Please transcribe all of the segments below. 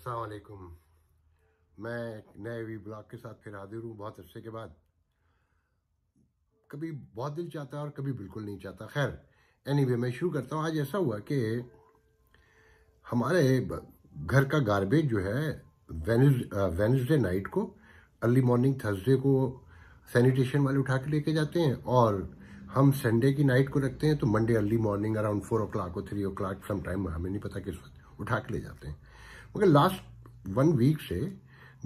السلام علیکم میں نئے وی بلاگ کے ساتھ پھر حاضر ہوں بہت عرصے کے بعد کبھی بہت دل چاہتا ہے اور کبھی بالکل نہیں چاہتا خیر اینی وے میں شروع کرتا ہوں آج ایسا ہوا کہ ہمارے گھر کا گاربیج جو ہے وینسڈے نائٹ کو ارلی مارننگ تھرسڈے کو سینیٹیشن والے اٹھا کے لے کے جاتے ہیں اور ہم سنڈے کی نائٹ کو رکھتے ہیں تو Monday early morning around four o'clock اور three o'clock some time ہمیں نہیں پتا کس وقت اٹھا کے لے جاتے ہیں مگر لاسٹ ون ویک سے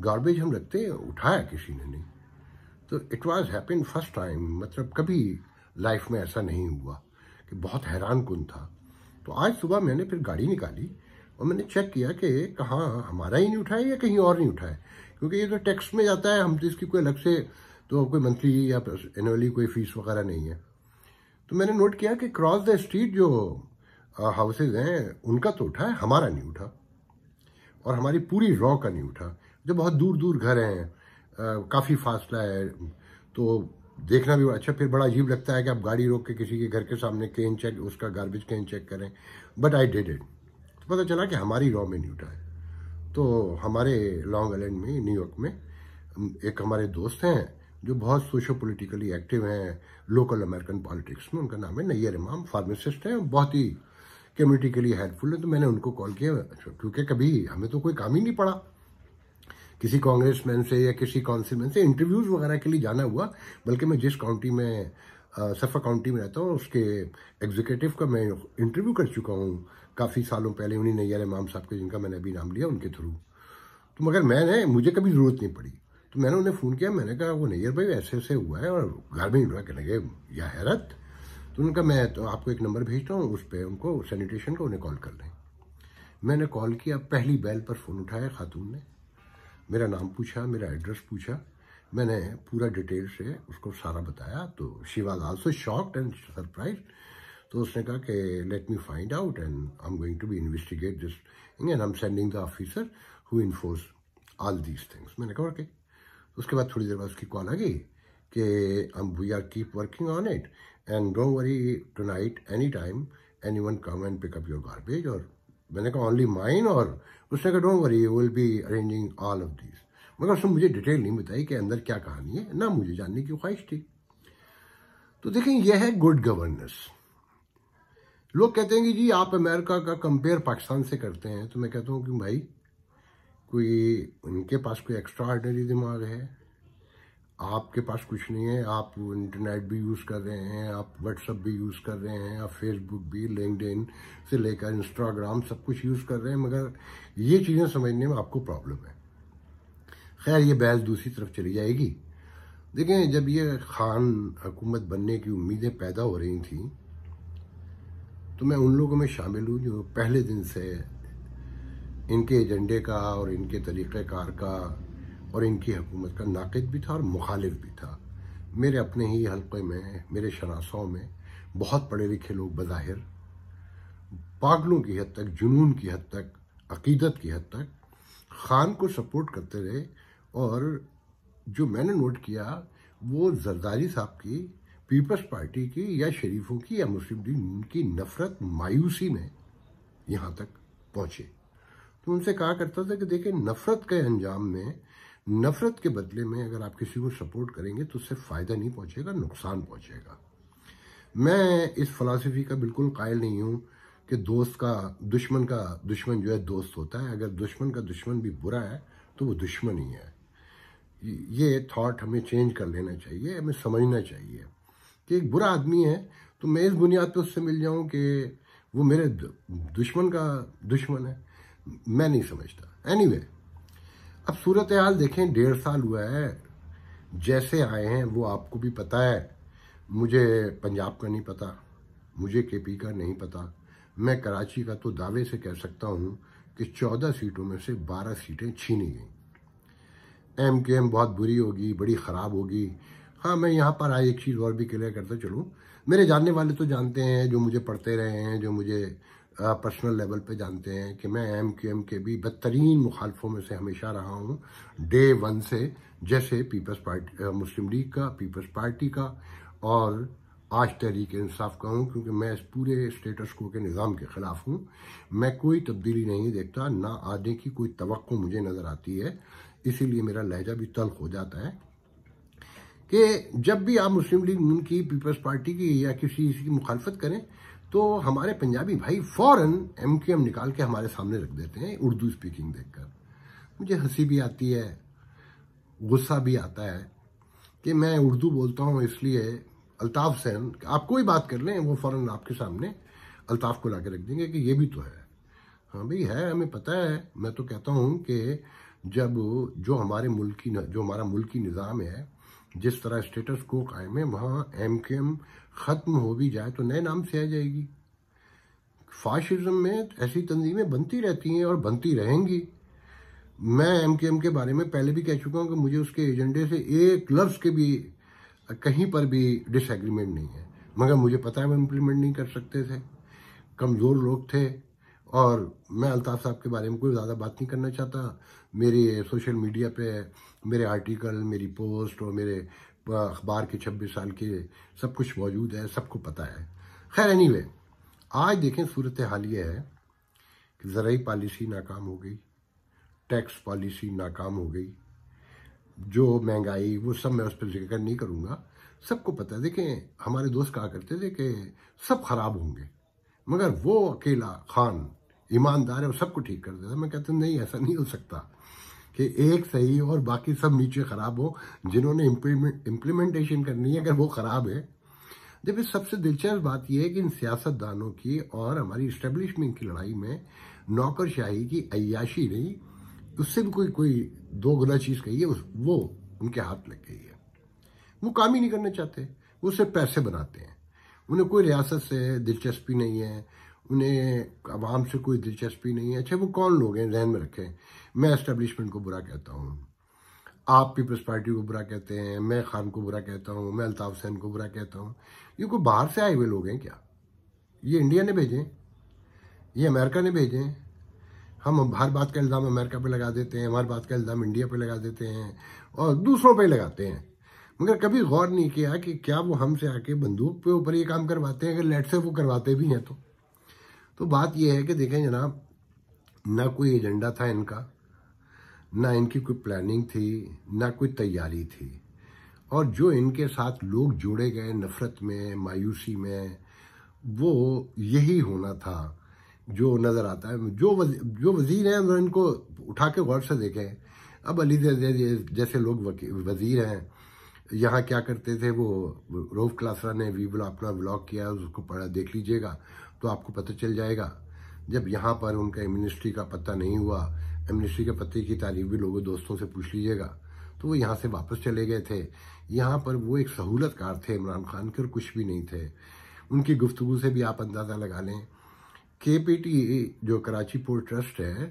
گاربیج ہم رکھتے ہیں اٹھایا کسی نے نہیں تو it was happen first time مطلب کبھی لائف میں ایسا نہیں ہوا کہ بہت حیران کن تھا تو آج صبح میں نے پھر گاڑی نکالی اور میں نے چیک کیا کہ کہاں ہمارا ہی نہیں اٹھایا یا کہیں اور نہیں اٹھایا کیونکہ یہ تو ٹیکس میں جاتا ہے ہم تو اس کی کوئی الگ سے تو کوئی منتھلی یا اینولی کوئی فیس وغیرہ نہیں ہے تو میں نے نوٹ کیا کہ کراس دا اسٹریٹ جو ہاؤسز ہیں ان کا تو اٹھا ہے ہمارا نہیں اٹھا اور ہماری پوری رو کا نہیں اٹھا جو بہت دور دور گھر ہیں کافی فاصلہ ہے تو دیکھنا بھی اچھا پھر بڑا عجیب لگتا ہے کہ آپ گاڑی روک کے کسی کے گھر کے سامنے کین چیک اس کا گاربیج کین چیک کریں بٹ آئی ڈیڈ اٹ تو پتہ چلا کہ ہماری رو میں نہیں اٹھا ہے تو ہمارے لانگ آئلینڈ میں نیو یارک میں ایک ہمارے دوست ہیں جو بہت سوشو پولیٹیکلی ایکٹیو ہیں لوکل امریکن پالیٹکس میں ان کا نام ہے نیئر امام فارمیسسٹ ہیں بہت ہی کمیونٹی کے لیے ہیلپ فل ہے تو میں نے ان کو کال کیا کیونکہ کبھی ہمیں تو کوئی کام ہی نہیں پڑا کسی کانگریس مین سے یا کسی کونسل مین سے انٹرویوز وغیرہ کے لیے جانا ہوا بلکہ میں جس کاؤنٹی میں سفر کاؤنٹی میں رہتا ہوں اس کے ایگزیکٹو کا میں انٹرویو کر چکا ہوں کافی سالوں پہلے انہیں نیار امام صاحب کے جن کا میں نے ابھی نام لیا ان کے تھرو تو مگر میں نے مجھے کبھی ضرورت نہیں پڑی تو میں نے انہیں فون کیا میں نے کہا وہ نیئر بھائی ایسے ایسے ہوا ہے اور گھر میں ہی کہنے گئے یا حیرت تو ان کا میں تو آپ کو ایک نمبر بھیجتا ہوں اس پہ ان کو سینیٹیشن کو انہیں کال کر لیں میں نے کال کیا پہلی بیل پر فون اٹھایا خاتون نے میرا نام پوچھا میرا ایڈریس پوچھا میں نے پورا ڈیٹیل سے اس کو سارا بتایا تو she was also shocked and surprise تو اس نے کہا کہ let me find out and I am going to be investigate this and I sending the officer who enforce all these things میں نے کہا اوکے اس کے بعد تھوڑی دیر بعد اس کی کال آ گئی کہ we are keep working on it and don't worry tonight any time anyone come and pick up your garbage اور میں نے کہا اونلی مائن اور اس نے کہا don't worry will be arranging all of these مگر اس نے مجھے ڈیٹیل نہیں بتائی کہ اندر کیا کہانی ہے نہ مجھے جاننے کی خواہش تھی تو دیکھیں یہ ہے گڈ گورننس لوگ کہتے ہیں کہ جی آپ امیرکا کا کمپیئر پاکستان سے کرتے ہیں تو میں کہتا ہوں کہ بھائی کوئی ان کے پاس کوئی ایکسٹرا آرڈنری دماغ ہے آپ کے پاس کچھ نہیں ہے آپ انٹرنیٹ بھی یوز کر رہے ہیں آپ اپ بھی یوز کر رہے ہیں آپ فیس بک بھی لنکڈ ان سے لے کر انسٹاگرام سب کچھ یوز کر رہے ہیں مگر یہ چیزیں سمجھنے میں آپ کو پرابلم ہے خیر یہ بحث دوسری طرف چلی جائے گی دیکھیں جب یہ خان حکومت بننے کی امیدیں پیدا ہو رہی تھیں تو میں ان لوگوں میں شامل ہوں جو پہلے دن سے ان کے ایجنڈے کا اور ان کے طریقہ کار کا اور ان کی حکومت کا ناقد بھی تھا اور مخالف بھی تھا میرے اپنے ہی حلقے میں میرے شناسوں میں بہت پڑھے لکھے لوگ بظاہر پاگلوں کی حد تک جنون کی حد تک عقیدت کی حد تک خان کو سپورٹ کرتے رہے اور جو میں نے نوٹ کیا وہ زرداری صاحب کی پیپلز پارٹی کی یا شریفوں کی یا مسلم دین کی نفرت مایوسی میں یہاں تک پہنچے تو ان سے کہا کرتا تھا کہ دیکھیں نفرت کے انجام میں نفرت کے بدلے میں اگر آپ کسی کو سپورٹ کریں گے تو اس سے فائدہ نہیں پہنچے گا نقصان پہنچے گا میں اس فلاسفی کا بالکل قائل نہیں ہوں کہ دوست کا دشمن کا دشمن جو ہے دوست ہوتا ہے اگر دشمن کا دشمن بھی برا ہے تو وہ دشمن ہی ہے یہ تھاٹ ہمیں چینج کر لینا چاہیے ہمیں سمجھنا چاہیے کہ ایک برا آدمی ہے تو میں اس بنیاد پہ اس سے مل جاؤں کہ وہ میرے دشمن کا دشمن ہے میں نہیں سمجھتا اینی وے اب صورتحال دیکھیں ڈیڑھ سال ہوا ہے جیسے آئے ہیں وہ آپ کو بھی پتہ ہے مجھے پنجاب کا نہیں پتہ مجھے کے پی کا نہیں پتہ میں کراچی کا تو دعوے سے کہہ سکتا ہوں کہ چودہ سیٹوں میں سے بارہ سیٹیں چھینی گئیں ایم کے ایم بہت بری ہوگی بڑی خراب ہوگی ہاں میں یہاں پر آئی ایک چیز اور بھی کلیئر کرتا چلوں میرے جاننے والے تو جانتے ہیں جو مجھے پڑھتے رہے ہیں جو مجھے پرسنل لیول پہ جانتے ہیں کہ میں ایم کیو ایم کے بھی بہترین مخالفوں میں سے ہمیشہ رہا ہوں ڈے ون سے جیسے پیپلز پارٹی مسلم لیگ کا پیپلز پارٹی کا اور آج تحریک انصاف کا ہوں کیونکہ میں اس پورے اسٹیٹس کو کے نظام کے خلاف ہوں میں کوئی تبدیلی نہیں دیکھتا نہ آنے کی کوئی توقع مجھے نظر آتی ہے اسی لیے میرا لہجہ بھی تلخ ہو جاتا ہے کہ جب بھی آپ مسلم لیگ ان کی پیپلز پارٹی کی یا کسی اس کی مخالفت کریں تو ہمارے پنجابی بھائی فوراً ایم کیو ایم نکال کے ہمارے سامنے رکھ دیتے ہیں اردو اسپیکنگ دیکھ کر مجھے ہنسی بھی آتی ہے غصہ بھی آتا ہے کہ میں اردو بولتا ہوں اس لیے الطاف سین آپ کوئی بات کر لیں وہ فوراً آپ کے سامنے الطاف کو لا کے رکھ دیں گے کہ یہ بھی تو ہے ہاں بھائی ہے ہمیں پتہ ہے میں تو کہتا ہوں کہ جب جو ہمارے ملکی جو ہمارا ملکی نظام ہے جس طرح اسٹیٹس کو قائم ہے وہاں ایم کے ایم ختم ہو بھی جائے تو نئے نام سے آ جائے گی فاشزم میں ایسی تنظیمیں بنتی رہتی ہیں اور بنتی رہیں گی میں ایم کے ایم کے بارے میں پہلے بھی کہہ چکا ہوں کہ مجھے اس کے ایجنڈے سے ایک لفظ کے بھی کہیں پر بھی ڈس ایگریمنٹ نہیں ہے مگر مجھے پتا ہے وہ امپلیمنٹ نہیں کر سکتے تھے کمزور لوگ تھے اور میں الطاف صاحب کے بارے میں کوئی زیادہ بات نہیں کرنا چاہتا میری سوشل میڈیا پہ میرے آرٹیکل میری پوسٹ اور میرے اخبار کے چھبیس سال کے سب کچھ موجود ہے سب کو پتہ ہے خیر اینی وے آج دیکھیں صورت حال یہ ہے کہ زرعی پالیسی ناکام ہو گئی ٹیکس پالیسی ناکام ہو گئی جو مہنگائی وہ سب میں اس پر ذکر نہیں کروں گا سب کو پتہ ہے دیکھیں ہمارے دوست کہا کرتے تھے کہ سب خراب ہوں گے مگر وہ اکیلا خان ایماندار ہے وہ سب کو ٹھیک کر دیتا میں کہتا ہوں نہیں ایسا نہیں ہو سکتا کہ ایک صحیح ہو اور باقی سب نیچے خراب ہو جنہوں نے امپلیمنٹیشن کرنی ہے اگر وہ خراب ہے جب اس سب سے دلچسپ بات یہ ہے کہ ان سیاست دانوں کی اور ہماری اسٹیبلشمنٹ کی لڑائی میں نوکر شاہی کی عیاشی نہیں اس سے بھی کوئی کوئی دو گنا چیز کہی ہے وہ ان کے ہاتھ لگ گئی ہے وہ کام ہی نہیں کرنا چاہتے وہ صرف پیسے بناتے ہیں انہیں کوئی ریاست سے دلچسپی نہیں ہے انہیں عوام سے کوئی دلچسپی نہیں ہے اچھا وہ کون لوگ ہیں ذہن میں رکھیں میں اسٹیبلشمنٹ کو برا کہتا ہوں آپ پیپلز پارٹی کو برا کہتے ہیں میں خان کو برا کہتا ہوں میں الطاف حسین کو برا کہتا ہوں یہ کوئی باہر سے آئے ہوئے لوگ ہیں کیا یہ انڈیا نے بھیجیں یہ امریکہ نے بھیجیں ہم ہر بات کا الزام امریکہ پہ لگا دیتے ہیں ہر بات کا الزام انڈیا پہ لگا دیتے ہیں اور دوسروں پہ لگاتے ہیں مگر کبھی غور نہیں کیا کہ کیا وہ ہم سے آ کے بندوق پہ اوپر یہ کام کرواتے ہیں اگر لیٹ سے وہ کرواتے بھی ہیں تو تو بات یہ ہے کہ دیکھیں جناب نہ کوئی ایجنڈا تھا ان کا نہ ان کی کوئی پلاننگ تھی نہ کوئی تیاری تھی اور جو ان کے ساتھ لوگ جوڑے گئے نفرت میں مایوسی میں وہ یہی ہونا تھا جو نظر آتا ہے جو جو وزیر ہیں ان کو اٹھا کے غور سے دیکھیں اب علی دِلی جیسے لوگ وزیر ہیں یہاں کیا کرتے تھے وہ روف کلاسرا نے وی اپنا بلاگ کیا اس کو پڑھا دیکھ لیجئے گا تو آپ کو پتہ چل جائے گا جب یہاں پر ان کا ایمنسٹری کا پتہ نہیں ہوا ایمنسٹری کے پتے کی تعریف بھی لوگوں دوستوں سے پوچھ لیجیے گا تو وہ یہاں سے واپس چلے گئے تھے یہاں پر وہ ایک سہولت کار تھے عمران خان کے اور کچھ بھی نہیں تھے ان کی گفتگو سے بھی آپ اندازہ لگا لیں کے پی ٹی جو کراچی پورٹ ٹرسٹ ہے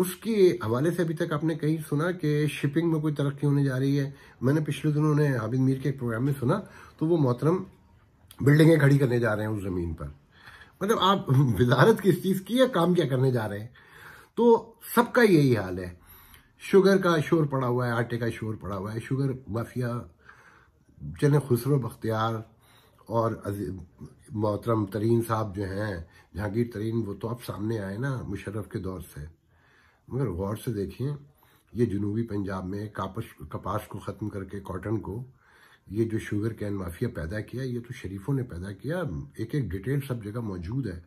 اس کے حوالے سے ابھی تک آپ نے کہیں سنا کہ شپنگ میں کوئی ترقی ہونے جا رہی ہے میں نے پچھلے دنوں نے حابد میر کے ایک پروگرام میں سنا تو وہ محترم بلڈنگیں کھڑی کرنے جا رہے ہیں اس زمین پر مطلب آپ وزارت کس چیز کی ہے کام کیا کرنے جا رہے ہیں تو سب کا یہی حال ہے شوگر کا شور پڑا ہوا ہے آٹے کا شور پڑا ہوا ہے شوگر مافیا جن خسرو بختیار اور محترم ترین صاحب جو ہیں جہانگیر ترین وہ تو اب سامنے آئے نا مشرف کے دور سے مگر غور سے دیکھیں یہ جنوبی پنجاب میں کاپش کپاس کو ختم کر کے کاٹن کو یہ جو شوگر کین مافیا پیدا کیا یہ تو شریفوں نے پیدا کیا ایک ایک ڈیٹیل سب جگہ موجود ہے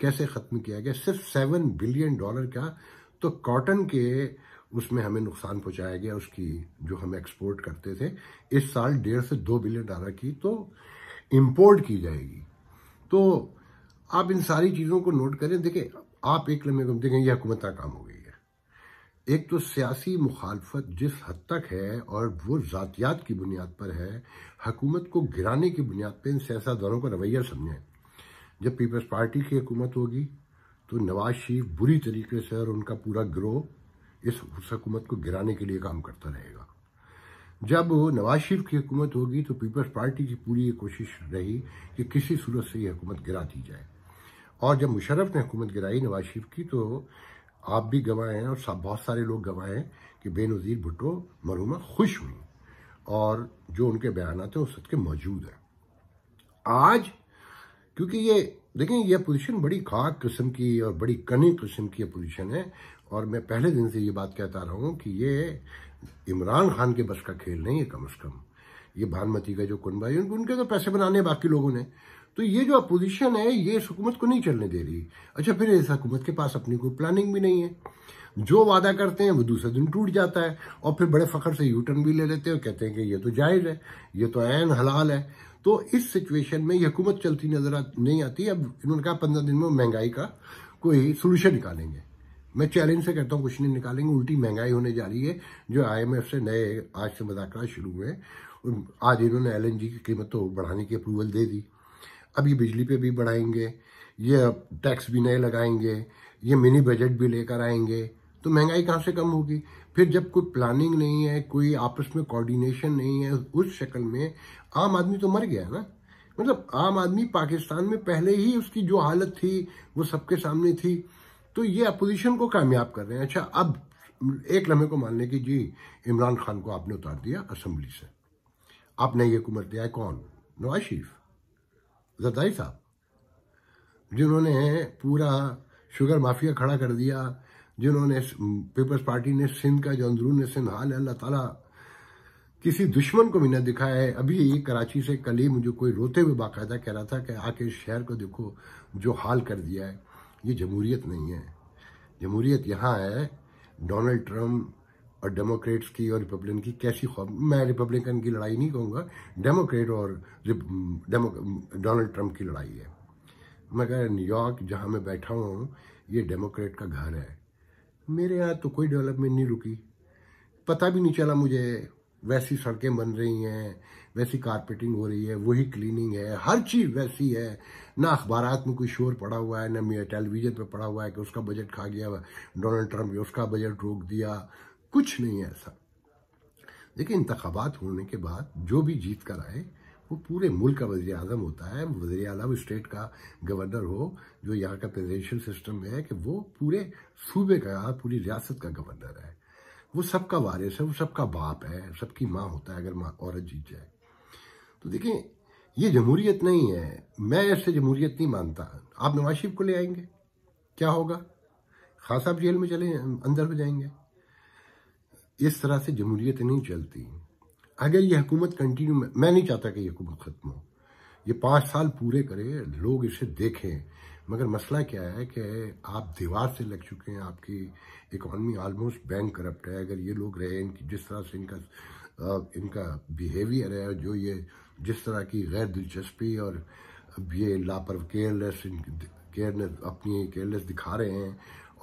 کیسے ختم کیا گیا صرف سیون بلین ڈالر کا تو کاٹن کے اس میں ہمیں نقصان پہنچایا گیا اس کی جو ہم ایکسپورٹ کرتے تھے اس سال ڈیڑھ سے دو بلین ڈالر کی تو امپورٹ کی جائے گی تو آپ ان ساری چیزوں کو نوٹ کریں دیکھیں آپ ایک لمحے کو دیکھیں یہ حکومت کا کام گیا ایک تو سیاسی مخالفت جس حد تک ہے اور وہ ذاتیات کی بنیاد پر ہے حکومت کو گرانے کی بنیاد پہ ان سیاسہ دوروں کا رویہ سمجھیں جب پیپلز پارٹی کی حکومت ہوگی تو نواز شریف بری طریقے سے اور ان کا پورا گروہ اس حکومت کو گرانے کے لیے کام کرتا رہے گا جب نواز شریف کی حکومت ہوگی تو پیپلز پارٹی کی پوری یہ کوشش رہی کہ کسی صورت سے یہ حکومت گرا دی جائے اور جب مشرف نے حکومت گرائی نواز شریف کی تو آپ بھی گوائے ہیں اور بہت سارے لوگ گوائے ہیں کہ بے نظیر بھٹو مرحومہ خوش ہوئی اور جو ان کے بیانات ہیں وہ صدقے کے موجود ہیں آج کیونکہ یہ دیکھیں یہ پوزیشن بڑی خاک قسم کی اور بڑی کنی قسم کی یہ پوزیشن ہے اور میں پہلے دن سے یہ بات کہتا رہا ہوں کہ یہ عمران خان کے بس کا کھیل نہیں ہے کم از کم یہ بھانمتی کا جو کنبہ ہے ان کے تو پیسے بنانے ہیں باقی لوگوں نے تو یہ جو اپوزیشن ہے یہ اس حکومت کو نہیں چلنے دے رہی اچھا پھر اس حکومت کے پاس اپنی کوئی پلاننگ بھی نہیں ہے جو وعدہ کرتے ہیں وہ دوسرے دن ٹوٹ جاتا ہے اور پھر بڑے فخر سے یو ٹرن بھی لے لیتے ہیں اور کہتے ہیں کہ یہ تو جائز ہے یہ تو عین حلال ہے تو اس سچویشن میں یہ حکومت چلتی نظر نہیں آتی اب انہوں نے کہا پندرہ دن میں مہنگائی کا کوئی سولوشن نکالیں گے میں چیلنج سے کہتا ہوں کچھ نہیں نکالیں گے الٹی مہنگائی ہونے جا رہی ہے جو آئی ایم ایف سے نئے آج سے مذاکرات شروع ہوئے آج انہوں نے ایل این جی کی تو بڑھانے کی اپروول دے دی اب یہ بجلی پہ بھی بڑھائیں گے یہ ٹیکس بھی نئے لگائیں گے یہ منی بجٹ بھی لے کر آئیں گے تو مہنگائی کہاں سے کم ہوگی پھر جب کوئی پلاننگ نہیں ہے کوئی آپس میں کوارڈینیشن نہیں ہے اس شکل میں عام آدمی تو مر گیا نا مطلب عام آدمی پاکستان میں پہلے ہی اس کی جو حالت تھی وہ سب کے سامنے تھی تو یہ اپوزیشن کو کامیاب کر رہے ہیں اچھا اب ایک لمحے کو مان لیں کہ جی عمران خان کو آپ نے اتار دیا اسمبلی سے آپ نے یہ حکومت دیا ہے کون نواز شریف زرداری صاحب جنہوں نے پورا شوگر مافیا کھڑا کر دیا جنہوں نے پیپرز پارٹی نے سندھ کا جو اندرون سندھ حال ہے اللہ تعالیٰ کسی دشمن کو بھی نہ دکھا ہے ابھی کراچی سے ہی مجھے کوئی روتے ہوئے باقاعدہ کہہ رہا تھا کہ آ کے شہر کو دیکھو جو حال کر دیا ہے یہ جمہوریت نہیں ہے جمہوریت یہاں ہے ڈونلڈ ٹرمپ اور ڈیموکریٹس کی اور ریپبلن کی کیسی خواب میں ریپبلکن کی لڑائی نہیں کہوں گا ڈیموکریٹ اور ڈونلڈ ٹرمپ کی لڑائی ہے مگر نیو یارک جہاں میں بیٹھا ہوں یہ ڈیموکریٹ کا گھر ہے میرے یہاں تو کوئی ڈیولپمنٹ نہیں رکی پتہ بھی نہیں چلا مجھے ویسی سڑکیں بن رہی ہیں ویسی کارپیٹنگ ہو رہی ہے وہی کلیننگ ہے ہر چیز ویسی ہے نہ اخبارات میں کوئی شور پڑا ہوا ہے نہ ٹیلی ویژن پہ پڑا ہوا ہے کہ اس کا بجٹ کھا گیا ڈونلڈ ٹرمپ نے اس کا بجٹ روک دیا کچھ نہیں ہے ایسا لیکن انتخابات ہونے کے بعد جو بھی جیت کر آئے وہ پورے ملک کا وزیر اعظم ہوتا ہے وزیر اعظم اسٹیٹ کا گورنر ہو جو یہاں کا پریزیڈینشیل سسٹم ہے کہ وہ پورے صوبے کا پوری ریاست کا گورنر ہے وہ سب کا وارث ہے وہ سب کا باپ ہے سب کی ماں ہوتا ہے اگر ماں عورت جیت جائے تو دیکھیں یہ جمہوریت نہیں ہے میں ایسے جمہوریت نہیں مانتا آپ نواز شریف کو لے آئیں گے کیا ہوگا خاص صاحب جیل میں چلیں اندر ہو جائیں گے اس طرح سے جمہوریت نہیں چلتی اگر یہ حکومت کنٹینیو میں نہیں چاہتا کہ یہ حکومت ختم ہو یہ پانچ سال پورے کرے لوگ اسے دیکھیں مگر مسئلہ کیا ہے کہ آپ دیوار سے لگ چکے ہیں آپ کی اکانومی آلموسٹ بینک کرپٹ ہے اگر یہ لوگ رہے ہیں جس طرح سے ان کا ان کا بیہیویئر ہے جو یہ جس طرح کی غیر دلچسپی اور یہ لاپرو کیئرلیس کیئر اپنی کیئرلیس دکھا رہے ہیں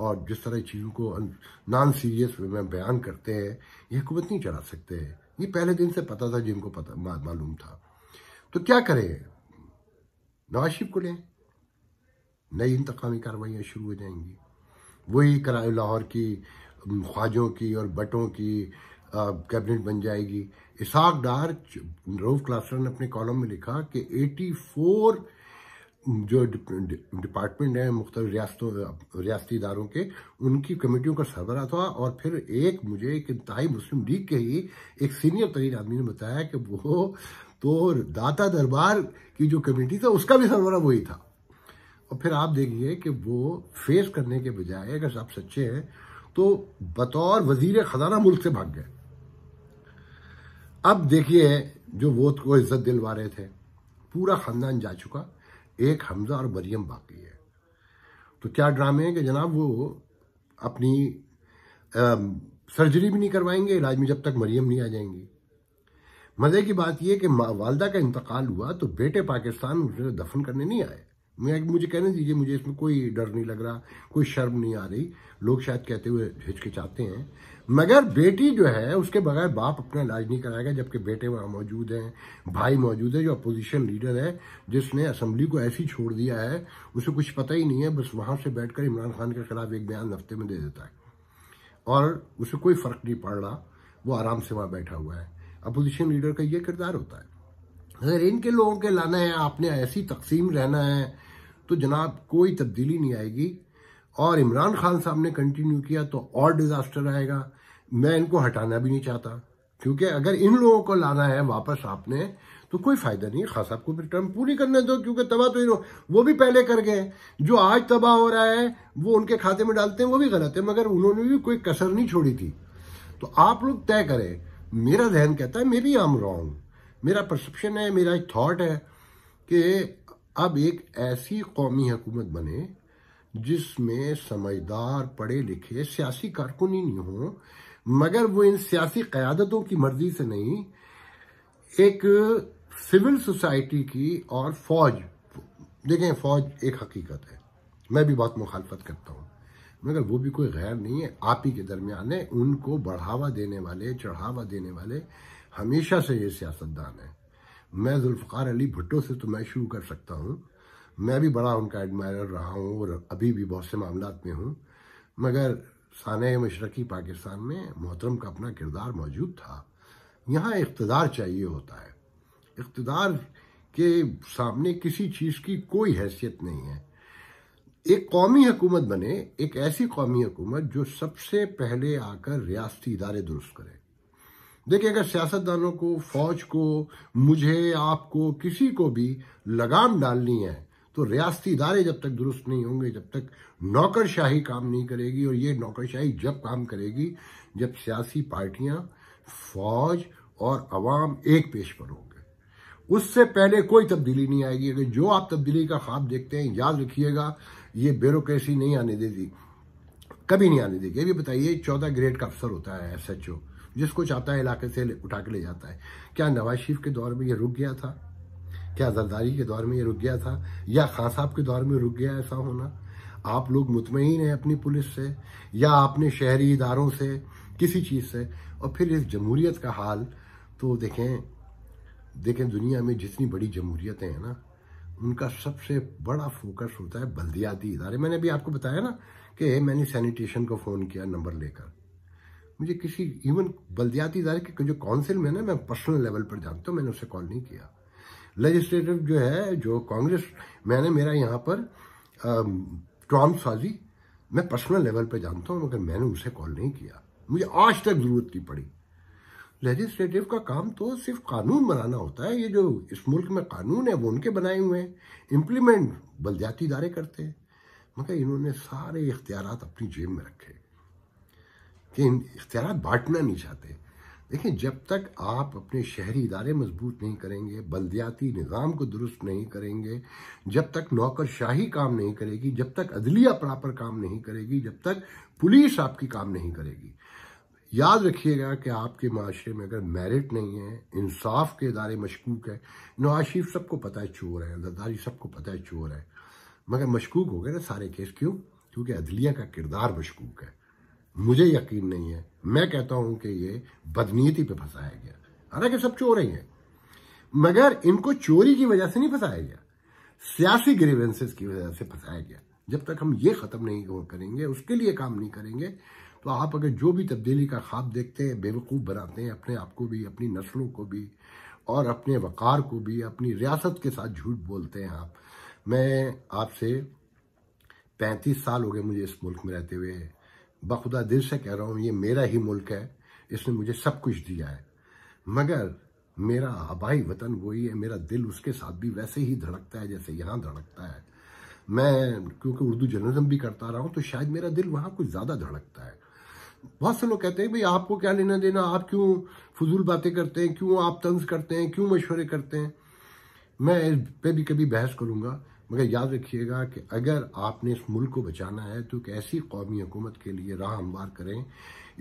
اور جس طرح چیزوں کو نان سیریس میں بیان کرتے ہیں یہ حکومت نہیں چڑھا سکتے ہیں یہ پہلے دن سے پتا تھا جن کو معلوم تھا تو کیا کریں نواز شریف کو لیں نئی انتقامی کاروائیاں شروع ہو جائیں گی وہی کرائے لاہور کی خواجوں کی اور بٹوں کی کیبنٹ بن جائے گی ڈار روف کلاسٹر نے اپنے کالم میں لکھا کہ ایٹی فور جو ڈپارٹمنٹ ہیں مختلف ریاستوں ریاستی اداروں کے ان کی کمیٹیوں کا سربراہ تھا اور پھر ایک مجھے ایک انتہائی مسلم لیگ کے ہی ایک سینئر ترین آدمی نے بتایا کہ وہ تو داتا دربار کی جو کمیٹی تھا اس کا بھی سربراہ وہی تھا اور پھر آپ دیکھیے کہ وہ فیس کرنے کے بجائے اگر آپ سچے ہیں تو بطور وزیر خزانہ ملک سے بھاگ گئے اب دیکھیے جو ووٹ کو عزت دلوا رہے تھے پورا خاندان جا چکا ایک حمزہ اور مریم باقی ہے تو کیا ڈرامے ہیں کہ جناب وہ اپنی سرجری بھی نہیں کروائیں گے علاج میں جب تک مریم نہیں آ جائیں گی مزے کی بات یہ کہ والدہ کا انتقال ہوا تو بیٹے پاکستان دفن کرنے نہیں آئے مجھے کہنے دیجیے اس میں کوئی ڈر نہیں لگ رہا کوئی شرم نہیں آ رہی لوگ شاید کہتے ہوئے ہچکچاتے ہیں مگر بیٹی جو ہے اس کے بغیر باپ اپنا علاج نہیں کرائے گا جبکہ بیٹے وہاں موجود ہیں بھائی موجود ہے جو اپوزیشن لیڈر ہے جس نے اسمبلی کو ایسی چھوڑ دیا ہے اسے کچھ پتہ ہی نہیں ہے بس وہاں سے بیٹھ کر عمران خان کے خلاف ایک بیان ہفتے میں دے دیتا ہے اور اسے کوئی فرق نہیں پڑ رہا وہ آرام سے وہاں بیٹھا ہوا ہے اپوزیشن لیڈر کا یہ کردار ہوتا ہے اگر ان کے لوگوں کے لانا ہے آپ نے ایسی تقسیم رہنا ہے تو جناب کوئی تبدیلی نہیں آئے گی اور عمران خان صاحب نے کنٹینیو کیا تو اور ڈیزاسٹر آئے گا میں ان کو ہٹانا بھی نہیں چاہتا کیونکہ اگر ان لوگوں کو لانا ہے واپس آپ نے تو کوئی فائدہ نہیں خاص آپ کو ٹرم پوری کرنے دو کیونکہ تباہ تو وہ بھی پہلے کر گئے جو آج تباہ ہو رہا ہے وہ ان کے کھاتے میں ڈالتے ہیں وہ بھی غلط ہے مگر انہوں نے بھی کوئی کسر نہیں چھوڑی تھی تو آپ لوگ طے کریں میرا ذہن کہتا ہے میری آم رونگ میرا پرسپشن ہے میرا ایک تھاٹ ہے کہ اب ایک ایسی قومی حکومت بنے جس میں سمجھدار پڑھے لکھے سیاسی ہی نہیں ہوں مگر وہ ان سیاسی قیادتوں کی مرضی سے نہیں ایک سول سوسائٹی کی اور فوج دیکھیں فوج ایک حقیقت ہے میں بھی بہت مخالفت کرتا ہوں مگر وہ بھی کوئی غیر نہیں ہے آپ ہی کے درمیان ہے ان کو بڑھاوا دینے والے چڑھاوا دینے والے ہمیشہ سے یہ سیاستدان ہے میں ذوالفقار علی بھٹو سے تو میں شروع کر سکتا ہوں میں بھی بڑا ان کا ایڈمائرر رہا ہوں اور ابھی بھی بہت سے معاملات میں ہوں مگر سانح مشرقی پاکستان میں محترم کا اپنا کردار موجود تھا یہاں اقتدار چاہیے ہوتا ہے اقتدار کے سامنے کسی چیز کی کوئی حیثیت نہیں ہے ایک قومی حکومت بنے ایک ایسی قومی حکومت جو سب سے پہلے آ کر ریاستی ادارے درست کرے دیکھیں اگر سیاستدانوں کو فوج کو مجھے آپ کو کسی کو بھی لگام ڈالنی ہے تو ریاستی ادارے جب تک درست نہیں ہوں گے جب تک نوکر شاہی کام نہیں کرے گی اور یہ نوکر شاہی جب کام کرے گی جب سیاسی پارٹیاں فوج اور عوام ایک پیش پر ہوں گے اس سے پہلے کوئی تبدیلی نہیں آئے گی اگر جو آپ تبدیلی کا خواب دیکھتے ہیں یاد رکھیے گا یہ بیوروکریسی نہیں آنے دے گی کبھی نہیں آنے دے گی یہ بھی بتائیے چودہ گریڈ کا افسر ہوتا ہے ایس ایچ او جس کو چاہتا ہے علاقے سے اٹھا کے لے جاتا ہے کیا نواز شریف کے دور میں یہ رک گیا تھا کیا زرداری کے دور میں یہ رک گیا تھا یا خان صاحب کے دور میں رک گیا ایسا ہونا آپ لوگ مطمئن ہیں اپنی پولیس سے یا اپنے شہری اداروں سے کسی چیز سے اور پھر اس جمہوریت کا حال تو دیکھیں دیکھیں دنیا میں جتنی بڑی جمہوریتیں ہیں نا ان کا سب سے بڑا فوکس ہوتا ہے بلدیاتی ادارے میں نے ابھی آپ کو بتایا نا کہ میں نے سینیٹیشن کو فون کیا نمبر لے کر مجھے کسی ایون بلدیاتی ادارے کے جو کونسل میں نا میں پرسنل لیول پر جانتا ہوں میں نے اسے کال نہیں کیا لیجسلیٹو جو ہے جو کانگریس میں نے میرا یہاں پر ٹام سازی میں پرسنل لیول پہ جانتا ہوں مگر میں نے اسے کال نہیں کیا مجھے آج تک ضرورت نہیں پڑی لیجسلیٹو کا کام تو صرف قانون بنانا ہوتا ہے یہ جو اس ملک میں قانون ہے وہ ان کے بنائے ہوئے ہیں امپلیمنٹ بلدیاتی ادارے کرتے ہیں مگر انہوں نے سارے اختیارات اپنی جیب میں رکھے کہ اختیارات بانٹنا نہیں چاہتے دیکھیں جب تک آپ اپنے شہری ادارے مضبوط نہیں کریں گے بلدیاتی نظام کو درست نہیں کریں گے جب تک نوکر شاہی کام نہیں کرے گی جب تک عدلیہ پراپر کام نہیں کرے گی جب تک پولیس آپ کی کام نہیں کرے گی یاد رکھیے گا کہ آپ کے معاشرے میں اگر میرٹ نہیں ہے انصاف کے ادارے مشکوک ہے شریف سب کو پتہ چور ہے زرداری سب کو پتہ چور ہے مگر مشکوک ہو گئے نا سارے کیس کیوں کیونکہ عدلیہ کا کردار مشکوک ہے مجھے یقین نہیں ہے میں کہتا ہوں کہ یہ بدنیتی پہ پھنسایا گیا حالانکہ سب چور ہی ہیں مگر ان کو چوری کی وجہ سے نہیں پھنسایا گیا سیاسی گریونسز کی وجہ سے پھنسایا گیا جب تک ہم یہ ختم نہیں کریں گے اس کے لیے کام نہیں کریں گے تو آپ اگر جو بھی تبدیلی کا خواب دیکھتے ہیں بے بقوب بناتے ہیں اپنے آپ کو بھی اپنی نسلوں کو بھی اور اپنے وقار کو بھی اپنی ریاست کے ساتھ جھوٹ بولتے ہیں آپ میں آپ سے پینتیس سال ہو گئے مجھے اس ملک میں رہتے ہوئے بخدا دل سے کہہ رہا ہوں یہ میرا ہی ملک ہے اس نے مجھے سب کچھ دیا ہے مگر میرا آبائی وطن وہی ہے میرا دل اس کے ساتھ بھی ویسے ہی دھڑکتا ہے جیسے یہاں دھڑکتا ہے میں کیونکہ اردو جرنلزم بھی کرتا رہا ہوں تو شاید میرا دل وہاں کچھ زیادہ دھڑکتا ہے بہت سے لوگ کہتے ہیں بھائی آپ کو کیا لینا دینا آپ کیوں فضول باتیں کرتے ہیں کیوں آپ طنز کرتے ہیں کیوں مشورے کرتے ہیں میں اس پہ بھی کبھی بحث کروں گا مگر یاد رکھیے گا کہ اگر آپ نے اس ملک کو بچانا ہے تو ایک ایسی قومی حکومت کے لیے راہ ہموار کریں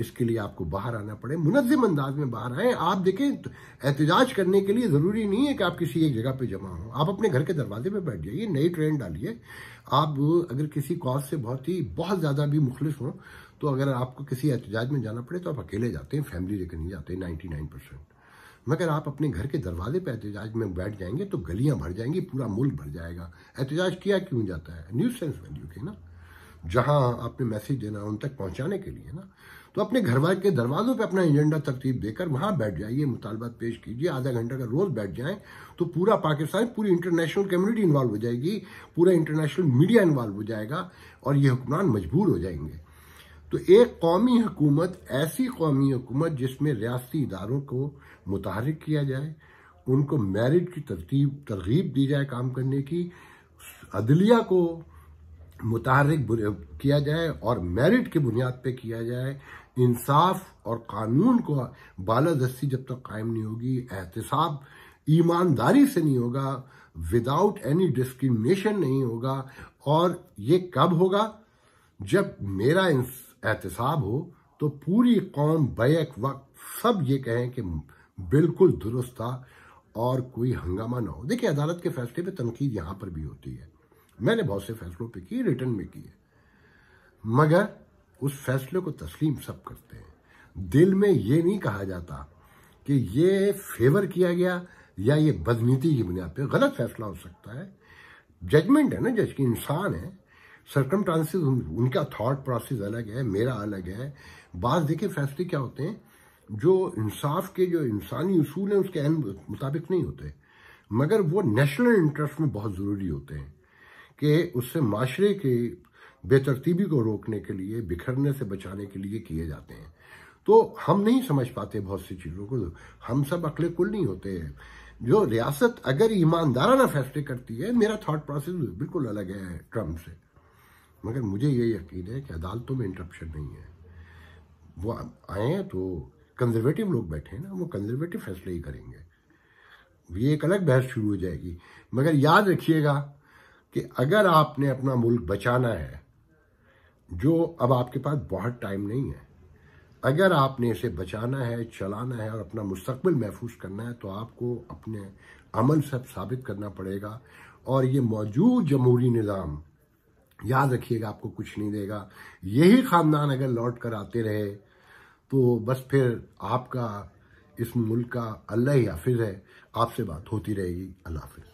اس کے لیے آپ کو باہر آنا پڑے منظم انداز میں باہر آئیں آپ دیکھیں احتجاج کرنے کے لیے ضروری نہیں ہے کہ آپ کسی ایک جگہ پہ جمع ہوں آپ اپنے گھر کے دروازے پہ بیٹھ جائیے نئی ٹرین ڈالیے آپ اگر کسی کاز سے بہت ہی بہت زیادہ بھی مخلص ہوں تو اگر آپ کو کسی احتجاج میں جانا پڑے تو آپ اکیلے جاتے ہیں فیملی لے کے نہیں جاتے ہیں نائنٹی نائن پرسینٹ مگر آپ اپنے گھر کے دروازے پہ احتجاج میں بیٹھ جائیں گے تو گلیاں بھر جائیں گی پورا ملک بھر جائے گا احتجاج کیا کیوں جاتا ہے نیوز سینس ویلیو کے نا جہاں آپ نے میسج دینا ان تک پہنچانے کے لیے نا تو اپنے گھر والے کے دروازوں پہ اپنا ایجنڈا ترتیب دے کر وہاں بیٹھ جائیے مطالبات پیش کیجیے آدھا گھنٹہ کا روز بیٹھ جائیں تو پورا پاکستان پوری انٹرنیشنل کمیونٹی انوالو ہو جائے گی پورا انٹرنیشنل میڈیا انوالو ہو جائے گا اور یہ حکمران مجبور ہو جائیں گے تو ایک قومی حکومت ایسی قومی حکومت جس میں ریاستی اداروں کو متحرک کیا جائے ان کو میرٹ کی ترتیب ترغیب دی جائے کام کرنے کی عدلیہ کو متحرک کیا جائے اور میرٹ کی بنیاد پہ کیا جائے انصاف اور قانون کو بالا دستی جب تک قائم نہیں ہوگی احتساب ایمانداری سے نہیں ہوگا وداؤٹ اینی ڈسکرمنیشن نہیں ہوگا اور یہ کب ہوگا جب میرا احتساب ہو تو پوری قوم بیک وقت سب یہ کہیں کہ بالکل درست تھا اور کوئی ہنگامہ نہ ہو دیکھیں عدالت کے فیصلے پہ تنقید یہاں پر بھی ہوتی ہے میں نے بہت سے فیصلوں پہ کی ریٹرن میں کی ہے مگر اس فیصلے کو تسلیم سب کرتے ہیں دل میں یہ نہیں کہا جاتا کہ یہ فیور کیا گیا یا یہ بدنیتی کی بنیاد پہ غلط فیصلہ ہو سکتا ہے ججمنٹ ہے نا جج کی انسان ہے سرکم ٹرانسز ان کا تھاٹ پروسیس الگ ہے میرا الگ ہے بعض دیکھیں فیصلے کیا ہوتے ہیں جو انصاف کے جو انسانی اصول ہیں اس کے اہم مطابق نہیں ہوتے مگر وہ نیشنل انٹرسٹ میں بہت ضروری ہوتے ہیں کہ اس سے معاشرے کے بے ترتیبی کو روکنے کے لیے بکھرنے سے بچانے کے لیے کیے جاتے ہیں تو ہم نہیں سمجھ پاتے بہت سی چیزوں کو ہم سب اقلے کل نہیں ہوتے ہیں جو ریاست اگر ایماندارانہ فیصلے کرتی ہے میرا تھاٹ پروسیس بالکل الگ ہے ٹرمپ سے مگر مجھے یہ یقین ہے کہ عدالتوں میں انٹرپشن نہیں ہے وہ آئے ہیں تو کنزرویٹو لوگ بیٹھے نا وہ کنزرویٹو فیصلے ہی کریں گے یہ ایک الگ بحث شروع ہو جائے گی مگر یاد رکھیے گا کہ اگر آپ نے اپنا ملک بچانا ہے جو اب آپ کے پاس بہت ٹائم نہیں ہے اگر آپ نے اسے بچانا ہے چلانا ہے اور اپنا مستقبل محفوظ کرنا ہے تو آپ کو اپنے عمل سب ثابت کرنا پڑے گا اور یہ موجود جمہوری نظام یاد رکھیے گا آپ کو کچھ نہیں دے گا یہی خاندان اگر لوٹ کر آتے رہے تو بس پھر آپ کا اس ملک کا اللہ ہی حافظ ہے آپ سے بات ہوتی رہے گی اللہ حافظ